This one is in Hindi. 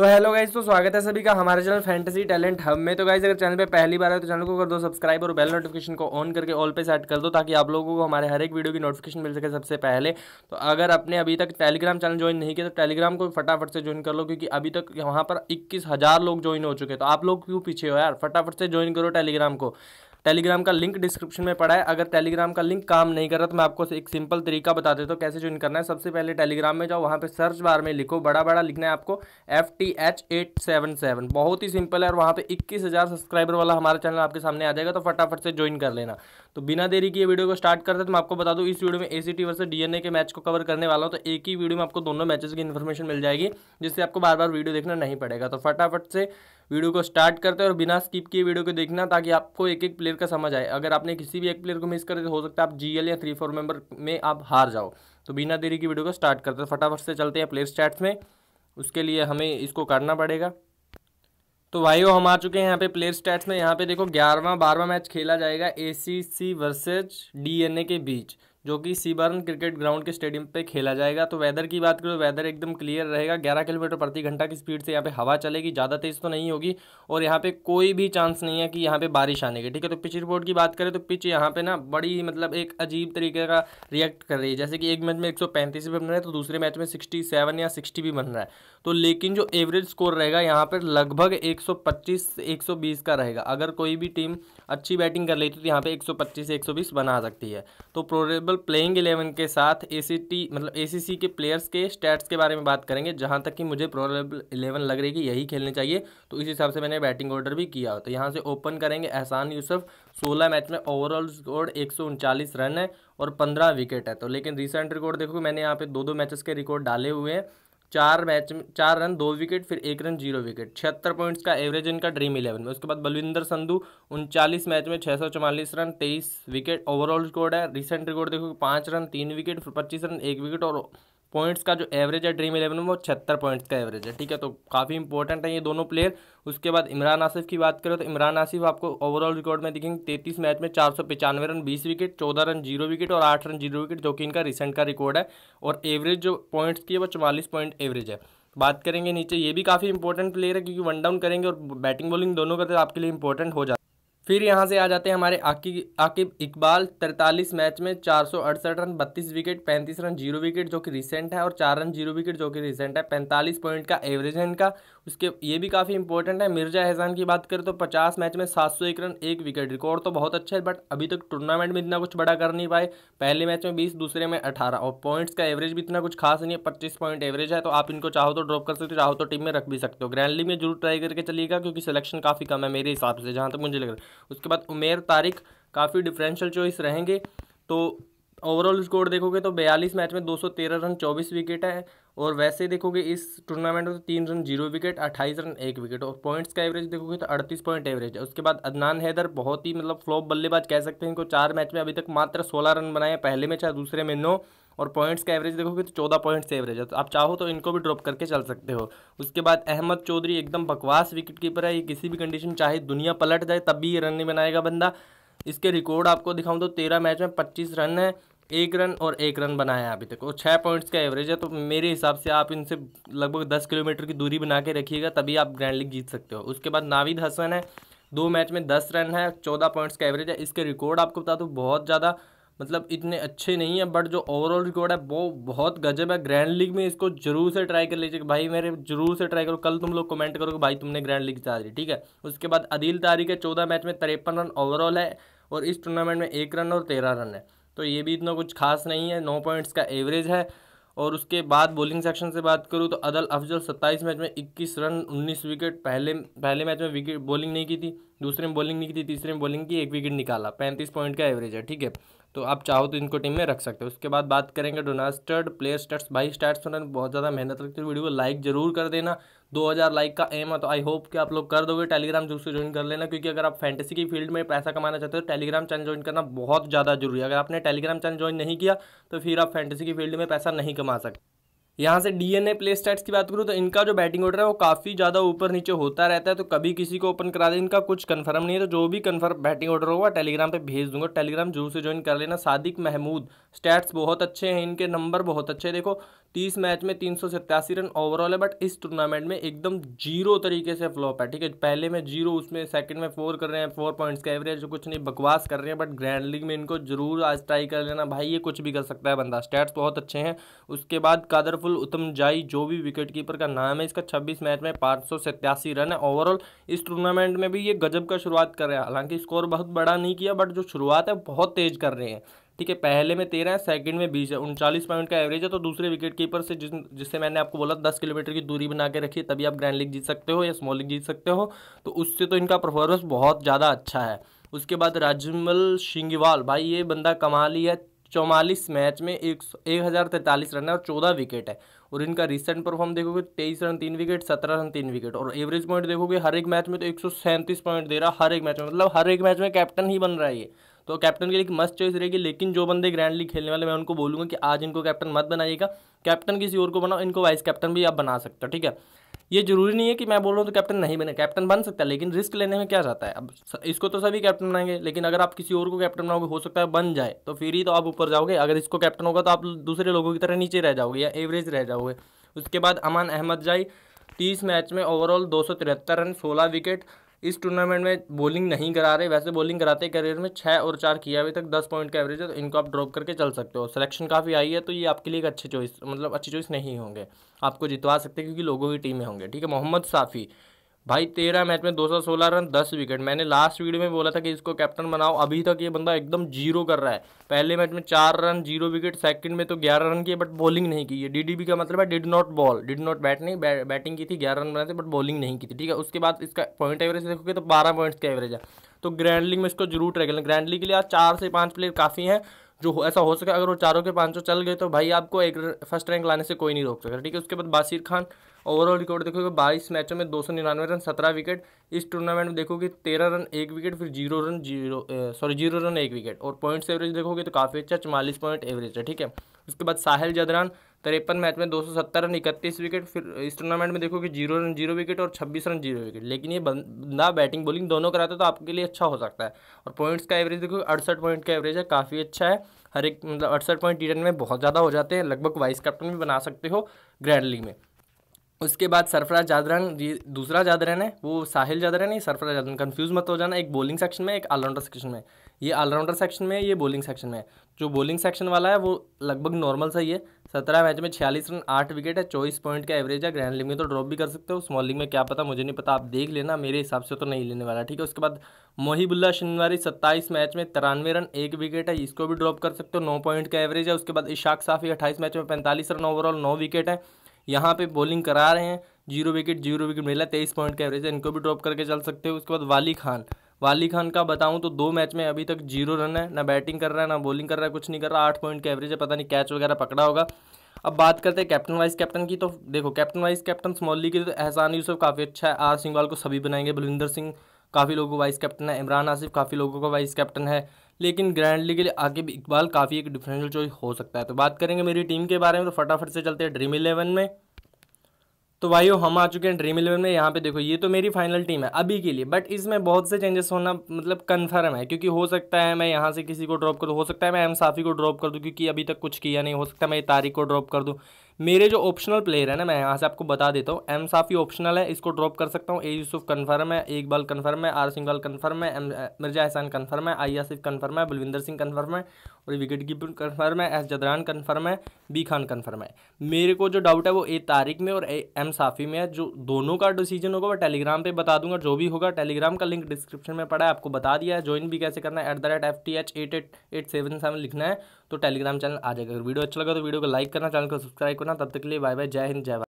तो हेलो गाइज तो स्वागत है सभी का हमारे चैनल फैंटेसी टैलेंट हब में तो गाइज अगर चैनल पे पहली बार है तो चैनल को कर दो सब्सक्राइब और बेल नोटिफिकेशन को ऑन करके ऑल पे सेट कर दो ताकि आप लोगों को हमारे हर एक वीडियो की नोटिफिकेशन मिल सके सबसे पहले तो अगर आपने अभी तक टेलीग्राम चैनल ज्वाइन नहीं किया तो टेलीग्राम को फटाफट से ज्वाइन कर लो क्योंकि अभी तक यहाँ पर इक्कीस लोग ज्वाइन हो चुके तो आप लोग क्यों पीछे हो यार फटाफट से ज्वाइन करो टेलीग्राम को टेलीग्राम का लिंक डिस्क्रिप्शन में पड़ा है अगर टेलीग्राम का लिंक काम नहीं कर रहा तो मैं आपको एक सिंपल तरीका बता देता हूँ कैसे ज्वाइन करना है सबसे पहले टेलीग्राम में जाओ वहाँ पर सर्च बार में लिखो बड़ा बड़ा लिखना है आपको F T H eight seven seven बहुत ही सिंपल है और वहाँ पर इक्कीस हज़ार सब्सक्राइबर वाला हमारा चैनल आपके सामने आ जाएगा तो फटाफट से ज्वाइन कर लेना तो बिना देरी की वीडियो को स्टार्ट करते तो मैं आपको बता दूँ इस वीडियो में A C T versus D N A के मैच को कवर करने वाला हूँ तो एक ही वीडियो में आपको दोनों मैचेस की इन्फॉर्मेशन मिल जाएगी जिससे आपको बार बार वीडियो देखना नहीं पड़ेगा तो फटाफट से वीडियो को स्टार्ट करते हैं और बिना स्किप किए वीडियो को देखना ताकि आपको एक एक प्लेयर का समझ आए अगर आपने किसी भी एक प्लेयर को मिस करे तो हो सकता है आप जीएल या थ्री फोर मेंबर में आप हार जाओ तो बिना देरी की वीडियो को स्टार्ट करते हैं फटाफट से चलते हैं प्लेयर स्टैट्स में उसके लिए हमें इसको काटना पड़ेगा तो भाई हम आ चुके हैं यहाँ पे प्लेयर स्टैट्स में यहाँ पे देखो ग्यारहवा बारहवा मैच खेला जाएगा A C C versus D N A के बीच जो कि सीबर्न क्रिकेट ग्राउंड के स्टेडियम पे खेला जाएगा तो वेदर की बात करें तो वेदर एकदम क्लियर रहेगा 11 किलोमीटर प्रति घंटा की स्पीड से यहाँ पे हवा चलेगी ज़्यादा तेज़ तो नहीं होगी और यहाँ पे कोई भी चांस नहीं है कि यहाँ पे बारिश आने की ठीक है तो पिच रिपोर्ट की बात करें तो पिच यहाँ पर ना बड़ी मतलब एक अजीब तरीके का रिएक्ट कर रही है जैसे कि एक मैच में एक भी बन रहा है तो दूसरे मैच में सिक्सटी या सिक्सटी भी बन रहा है तो लेकिन जो एवरेज स्कोर रहेगा यहाँ पर लगभग एक सौ का रहेगा अगर कोई भी टीम अच्छी बैटिंग कर लेती तो यहाँ पर एक सौ बना सकती है तो प्रोरेबल पॉसिबल प्लेइंग एलेवन के साथ ए मतलब ए के प्लेयर्स के स्टैट्स के बारे में बात करेंगे जहाँ तक कि मुझे प्रोबेबल इलेवन लग रही है कि यही खेलने चाहिए तो इस हिसाब से मैंने बैटिंग ऑर्डर भी किया तो यहाँ से ओपन करेंगे एहसान यूसुफ सोलह मैच में ओवरऑल स्कोर एक रन है और पंद्रह विकेट है तो लेकिन रिसेंट रिकॉर्ड देखो मैंने यहाँ पे दो दो मैचेस के रिकॉर्ड डाले हुए हैं चार मैच में चार रन दो विकेट फिर एक रन जीरो विकेट छिहत्तर पॉइंट्स का एवरेज इनका ड्रीम इलेवन में उसके बाद बलविंदर संधू उनचालीस मैच में छः सौ चौवालीस रन तेईस विकेट ओवरऑल रिकॉर्ड है रिसेंट रिकॉर्ड देखो पाँच रन तीन विकेट फिर पच्चीस रन एक विकेट और पॉइंट्स का जो एवरेज है ड्रीम इलेवन में वो छहत्तर पॉइंट्स का एवरेज है ठीक है तो काफ़ी इंपॉर्टेंट है ये दोनों प्लेयर उसके बाद इमरान आसिफ की बात करें तो इमरान आसिफ आपको ओवरऑल रिकॉर्ड में दिखेंगे तैतीस मैच में चार सौ पचानवे रन बीस विकेट चौदह रन जीरो विकेट और आठ रन जीरो विकेट जो कि इनका रिसेंट का रिकॉर्ड है और एवरेज जो पॉइंट्स की है वो चवालीस पॉइंट एवरेज है बात करेंगे नीचे ये भी काफ़ी इंपॉर्टेंट प्लेयर है क्योंकि वन डाउन करेंगे और बैटिंग बॉलिंग दोनों करते आपके लिए इंपॉर्टेंट हो जाता है फिर यहाँ से आ जाते हैं हमारे आकिब आकिब इकबाल तैंतालीस मैच में चार सौ अड़सठ रन बत्तीस विकेट पैंतीस रन जीरो विकेट जो कि रिसेंट है और चार रन जीरो विकेट जो कि रिसेंट है पैंतालीस पॉइंट का एवरेज है इनका उसके ये भी काफ़ी इंपॉर्टेंट है मिर्जा एहसान की बात करें तो पचास मैच में सात सौ एक रन एक विकेट रिकॉर्ड तो बहुत अच्छा है बट अभी तक टूर्नामेंट में इतना कुछ बड़ा कर नहीं पाए पहले मैच में बीस दूसरे में अठारह और पॉइंट्स का एवरेज भी इतना कुछ खास नहीं है पच्चीस पॉइंट एवरेज है तो आप इनको चाहो तो ड्रॉप कर सकते हो चाहो तो टीम में रख भी सकते हो ग्रैंड लीग में जरूर ट्राई करके चलिएगा क्योंकि सिलेक्शन काफ़ी कम है मेरे हिसाब से जहाँ तक मुझे लग रहा है उसके बाद उमेर तारिक काफ़ी डिफरेंशियल चॉइस रहेंगे तो ओवरऑल स्कोर देखोगे तो बयालीस मैच में 213 रन 24 विकेट है और वैसे देखोगे इस टूर्नामेंट में तो तीन रन जीरो विकेट अट्ठाईस रन एक विकेट और पॉइंट्स का एवरेज देखोगे तो अड़तीस पॉइंट एवरेज है उसके बाद अदनान हैदर बहुत ही मतलब फ्लॉप बल्लेबाज कह सकते हैं इनको चार मैच में अभी तक मात्र सोलह रन बनाए पहले में चाहे दूसरे में नौ और पॉइंट्स का एवरेज देखोगे तो चौदह पॉइंट्स एवरेज है तो आप चाहो तो इनको भी ड्रॉप करके चल सकते हो उसके बाद अहमद चौधरी एकदम बकवास विकेट कीपर है ये किसी भी कंडीशन चाहे दुनिया पलट जाए तब भी ये रन नहीं बनाएगा बंदा इसके रिकॉर्ड आपको दिखाऊं तो तेरह मैच में पच्चीस रन है एक रन और एक रन बनाया है अभी तक और छः पॉइंट्स का एवरेज है तो मेरे हिसाब से आप इनसे लगभग दस किलोमीटर की दूरी बना के रखिएगा तभी आप ग्रैंड लीग जीत सकते हो उसके बाद नाविद हसन है दो मैच में दस रन है चौदह पॉइंट्स का एवरेज है इसके रिकॉर्ड आपको बता दूँ बहुत ज़्यादा मतलब इतने अच्छे नहीं है बट जो ओवरऑल रिकॉर्ड है वो बहुत गजब है ग्रैंड लीग में इसको जरूर से ट्राई कर लीजिए भाई मेरे जरूर से ट्राई करो कल तुम लोग कमेंट करोगे भाई तुमने ग्रैंड लीग जा दी ठीक है उसके बाद अदील तारीख है चौदह मैच में तिरपन रन ओवरऑल है और इस टूर्नामेंट में एक रन और तेरह रन है तो ये भी इतना कुछ खास नहीं है नौ पॉइंट्स का एवरेज है और उसके बाद बॉलिंग सेक्शन से बात करूँ तो अदल अफजल सत्ताईस मैच में इक्कीस रन उन्नीस विकेट पहले पहले मैच में विकेट बॉलिंग नहीं की थी दूसरे में बॉलिंग नहीं की थी तीसरे में बॉलिंग की एक विकेट निकाला पैंतीस पॉइंट का एवरेज है ठीक है तो आप चाहो तो इनको टीम में रख सकते हो उसके बाद बात करेंगे डोनास्टर्ड प्लेयर स्टार्ट बाई स्टार्ट बहुत ज़्यादा मेहनत रखते है वीडियो को लाइक जरूर कर देना 2000 लाइक का एम है तो आई होप कि आप लोग कर दोगे टेलीग्राम जरूर से ज्वाइन कर लेना क्योंकि अगर आप फैंटेसी की फील्ड में पैसा कमाना चाहते हो तो टेलीग्राम चैनल ज्वाइन करना बहुत ज़्यादा जरूरी है अगर आपने टेलीग्राम चैनल ज्वाइन नहीं किया तो फिर आप फैंटेसी की फील्ड में पैसा नहीं कमा सकते यहाँ से डीएनए प्ले स्टैट्स की बात करूँ तो इनका जो बैटिंग ऑर्डर है वो काफ़ी ज़्यादा ऊपर नीचे होता रहता है तो कभी किसी को ओपन करा दे इनका कुछ कन्फर्म नहीं है तो जो भी कन्फर्म बैटिंग ऑर्डर होगा टेलीग्राम पर भेज दूंगा टेलीग्राम जरूर से ज्वाइन कर लेना सादिक महमूद स्टैट्स बहुत अच्छे हैं इनके नंबर बहुत अच्छे हैं देखो तीस मैच में तीन रन ओवरऑल है बट इस टूर्नामेंट में एकदम जीरो तरीके से फ्लॉप है ठीक है पहले में जीरो उसमें सेकंड में फोर कर रहे हैं फोर पॉइंट्स का एवरेज कुछ नहीं बकवास कर रहे हैं बट ग्रैंड लीग में इनको जरूर आज ट्राई कर लेना भाई ये कुछ भी कर सकता है बंदा स्टैट्स बहुत अच्छे हैं उसके बाद कादरफुल राहुल उत्तम जाई जो भी विकेटकीपर का नाम है इसका 26 मैच में पाँच रन है ओवरऑल इस टूर्नामेंट में भी ये गजब का शुरुआत कर रहे हैं हालांकि स्कोर बहुत बड़ा नहीं किया बट जो शुरुआत है बहुत तेज कर रहे हैं ठीक है पहले में तेरह है सेकंड में बीस है उनचालीस पॉइंट का एवरेज है तो दूसरे विकेट कीपर से जिस जिससे मैंने आपको बोला दस किलोमीटर की दूरी बना के रखिए तभी आप ग्रैंड लीग जीत सकते हो या स्मॉल लीग जीत सकते हो तो उससे तो इनका परफॉर्मेंस बहुत ज़्यादा अच्छा है उसके बाद राजमल शिंगवाल भाई ये बंदा कमाल ही है चौवालीस मैच में एक एक हज़ार तैंतालीस रन है और चौदह विकेट है और इनका रिसेंट परफॉर्म देखोगे तेईस रन तीन विकेट सत्रह रन तीन विकेट और एवरेज पॉइंट देखोगे हर एक मैच में तो एक सौ सैंतीस पॉइंट दे रहा हर एक मैच में मतलब हर एक मैच में कैप्टन ही बन रहा है ये तो कैप्टन के लिए मस्त चॉइस रहेगी लेकिन जो बंदे ग्रैंड लीग खेलने वाले मैं उनको बोलूँगा कि आज इनको कैप्टन मत बनाइएगा कैप्टन किसी और को बनाओ इनको वाइस कैप्टन भी आप बना सकते हो ठीक है ये जरूरी नहीं है कि मैं बोल रहा हूँ तो कैप्टन नहीं बने कैप्टन बन सकता है लेकिन रिस्क लेने में क्या जाता है अब इसको तो सभी कैप्टन बनाएंगे लेकिन अगर आप किसी और को कैप्टन बनाओगे हो सकता है बन जाए तो फिर ही तो आप ऊपर जाओगे अगर इसको कैप्टन होगा तो आप दूसरे लोगों की तरह नीचे रह जाओगे या एवरेज रह जाओगे उसके बाद अमान अहमद जाई तीस मैच में ओवरऑल दो रन सोलह विकेट इस टूर्नामेंट में बॉलिंग नहीं करा रहे वैसे बॉलिंग कराते करियर में छः और चार किया अभी तक दस पॉइंट का एवरेज है तो इनको आप ड्रॉप करके चल सकते हो सिलेक्शन काफ़ी आई है तो ये आपके लिए एक अच्छे चॉइस मतलब अच्छी चॉइस नहीं होंगे आपको जितवा सकते क्योंकि लोगों की टीमें होंगे ठीक है मोहम्मद साफ़ी भाई तेरह मैच में 216 रन 10 विकेट मैंने लास्ट वीडियो में बोला था कि इसको कैप्टन बनाओ अभी तक ये बंदा एकदम जीरो कर रहा है पहले मैच में चार रन जीरो विकेट सेकंड में तो ग्यारह रन किए बट बॉलिंग नहीं की है डीडीबी का मतलब है did not ball did not bat नहीं बै, बैटिंग की थी ग्यारह रन बनाए थे बट बॉलिंग नहीं की थी ठीक है उसके बाद इसका पॉइंट एवरेज देखोगे तो बारह पॉइंट्स का एवरेज है तो ग्रैंडलिंग में इसको जरूर ट्रैक ग्रैंडलिंग के लिए आज चार से पाँच प्लेयर काफ़ी हैं जो ऐसा हो सके अगर वो चारों के पाँचों चल गए तो भाई आपको एक फर्स्ट रैंक लाने से कोई नहीं रोक सकता ठीक है उसके बाद बासिर खान ओवरऑल रिकॉर्ड देखोगे बाईस मैचों में दो सौ निन्यानवे रन सत्रह विकेट इस टूर्नामेंट में देखोगे तेरह रन एक विकेट फिर zero run zero sorry zero run एक विकेट और पॉइंट्स एवरेज देखोगे तो काफ़ी अच्छा चवालीस पॉइंट एवरेज है ठीक है उसके बाद साहिल जदरान तिरपन मैच में दो सौ सत्तर रन इकतीस विकेट फिर इस टूर्नामेंट में देखो कि जीरो रन जीरो विकेट और छब्बीस रन जीरो विकेट लेकिन ये बंदा बैटिंग बॉलिंग दोनों कराता है तो आपके लिए अच्छा हो सकता है और पॉइंट्स का एवरेज देखो अड़सठ पॉइंट का एवरेज है काफ़ी अच्छा है हर एक मतलब अड़सठ पॉइंट टी में बहुत ज़्यादा हो जाते हैं लगभग वाइस कैप्टन भी बना सकते हो ग्रैंड लीग में उसके बाद सरफराज जादरन दूसरा जादरन है वो साहिल जादरन है सरफराज जादरान कन्फ्यूज़ मत हो जाना एक बॉलिंग सेक्शन में एक ऑलराउंडर सेक्शन में ये ऑलराउंडर सेक्शन में ये बॉलिंग सेक्शन में जो बॉलिंग सेक्शन वाला है वो लगभग नॉर्मल सही है सत्रह मैच में छियालीस रन आठ विकेट है चौबीस पॉइंट का एवरेज है ग्रैंड लीग में तो ड्रॉप भी कर सकते हो स्मॉल लीग में क्या पता मुझे नहीं पता आप देख लेना मेरे हिसाब से तो नहीं लेने वाला ठीक है उसके बाद मोहिबुल्ला शनिवारी सत्ताईस मैच में तिरानवे रन एक विकेट है इसको भी ड्रॉप कर सकते हो नौ पॉइंट का एवरेज है उसके बाद इशाक साफी अट्ठाईस मैच में पैंतालीस रन ओवरऑल नौ विकेट है यहाँ पे बॉलिंग करा रहे हैं जीरो विकेट जीरो विकेट मिला तेईस पॉइंट का एवरेज है इनको भी ड्रॉप करके चल सकते हो उसके बाद वाली खान वाली खान का बताऊं तो दो मैच में अभी तक जीरो रन है ना बैटिंग कर रहा है ना बॉलिंग कर रहा है कुछ नहीं कर रहा आठ पॉइंट का एवरेज है पता नहीं कैच वगैरह पकड़ा होगा अब बात करते हैं कैप्टन वाइस कैप्टन की तो देखो कैप्टन वाइस कैप्टन स्मॉली की तो एहसान यूसुफ काफ़ी अच्छा है आर सिंह वाल को सभी बनाएंगे बलविंदर सिंह काफ़ी लोगों का वाइस कैप्टन है इमरान आसिफ काफ़ी लोगों का वाइस कैप्टन है लेकिन ग्रैंड लीग के लिए आगे भी इकबाल काफ़ी एक डिफरेंशियल चॉइस हो सकता है तो बात करेंगे मेरी टीम के बारे में तो फटाफट से चलते हैं ड्रीम इलेवन में तो भाई हम आ चुके हैं ड्रीम इलेवन में यहाँ पे देखो ये तो मेरी फाइनल टीम है अभी के लिए बट इसमें बहुत से चेंजेस होना मतलब कन्फर्म है क्योंकि हो सकता है मैं यहाँ से किसी को ड्रॉप कर दूँ हो सकता है मैं एम साफ़ी को ड्रॉप कर दूँ क्योंकि अभी तक कुछ किया नहीं हो सकता मैं तारीख को ड्रॉप कर दूँ मेरे जो ऑप्शनल प्लेयर है ना मैं यहाँ से आपको बता देता हूँ एम साफ़ी ऑप्शनल है इसको ड्रॉप कर सकता हूँ ए यूसुफ कन्फर्म है इकबाल कन्फर्म है आर सिंगल कन्फर्म है एम मिर्जा एहसान कन्फर्म है आई आसिफ कन्फर्म है बलविंदर सिंह कन्फर्म है और विकेट कीपर कन्फर्म है एस जदरान कन्फर्म है बी खान कन्फर्म है मेरे को जो डाउट है वो ए तारिक में और एम साफ़ी में है जो दोनों का डिसीजन होगा मैं टेलीग्राम पर बता दूंगा जो भी होगा टेलीग्राम का लिंक डिस्क्रिप्शन में पड़ा है आपको बता दिया है ज्वाइन भी कैसे करना है at the rate T H eight eight eight seven seven लिखना है तो टेलीग्राम चैनल आ जाएगा अगर वीडियो अच्छा लगा तो वीडियो को लाइक करना चैनल को सब्सक्राइब करना तब तक के लिए बाय बाय जय हिंद जय भारत